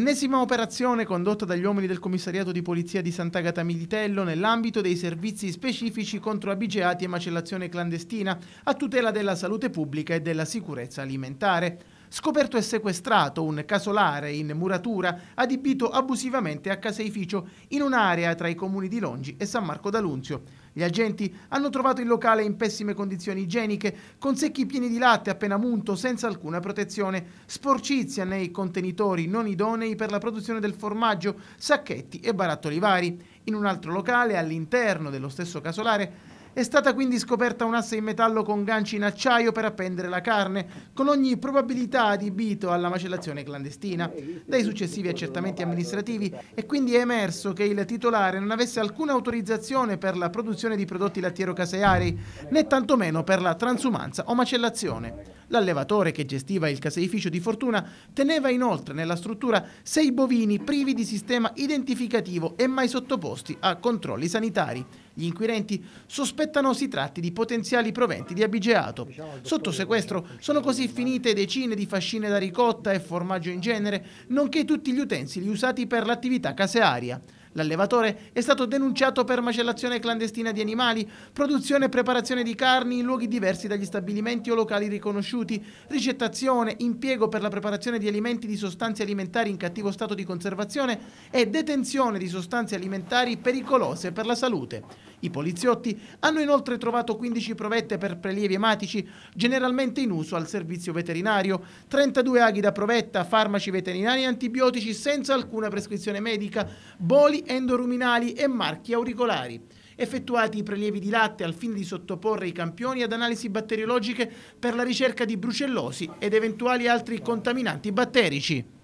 Ennesima operazione condotta dagli uomini del commissariato di polizia di Sant'Agata Militello nell'ambito dei servizi specifici contro abigeati e macellazione clandestina a tutela della salute pubblica e della sicurezza alimentare scoperto e sequestrato un casolare in muratura adibito abusivamente a caseificio in un'area tra i comuni di Longi e San Marco d'Alunzio. Gli agenti hanno trovato il locale in pessime condizioni igieniche, con secchi pieni di latte appena munto senza alcuna protezione, sporcizia nei contenitori non idonei per la produzione del formaggio, sacchetti e barattoli vari. In un altro locale, all'interno dello stesso casolare, è stata quindi scoperta un'asse in metallo con ganci in acciaio per appendere la carne, con ogni probabilità adibito alla macellazione clandestina. Dai successivi accertamenti amministrativi è quindi emerso che il titolare non avesse alcuna autorizzazione per la produzione di prodotti lattiero-caseari, né tantomeno per la transumanza o macellazione. L'allevatore che gestiva il caseificio di Fortuna teneva inoltre nella struttura sei bovini privi di sistema identificativo e mai sottoposti a controlli sanitari. Gli inquirenti sospettano si tratti di potenziali proventi di abigeato. Sotto sequestro sono così finite decine di fascine da ricotta e formaggio in genere, nonché tutti gli utensili usati per l'attività casearia. L'allevatore è stato denunciato per macellazione clandestina di animali, produzione e preparazione di carni in luoghi diversi dagli stabilimenti o locali riconosciuti, ricettazione, impiego per la preparazione di alimenti di sostanze alimentari in cattivo stato di conservazione e detenzione di sostanze alimentari pericolose per la salute. I poliziotti hanno inoltre trovato 15 provette per prelievi ematici generalmente in uso al servizio veterinario, 32 aghi da provetta, farmaci veterinari e antibiotici senza alcuna prescrizione medica, boli endoruminali e marchi auricolari effettuati i prelievi di latte al fine di sottoporre i campioni ad analisi batteriologiche per la ricerca di brucellosi ed eventuali altri contaminanti batterici.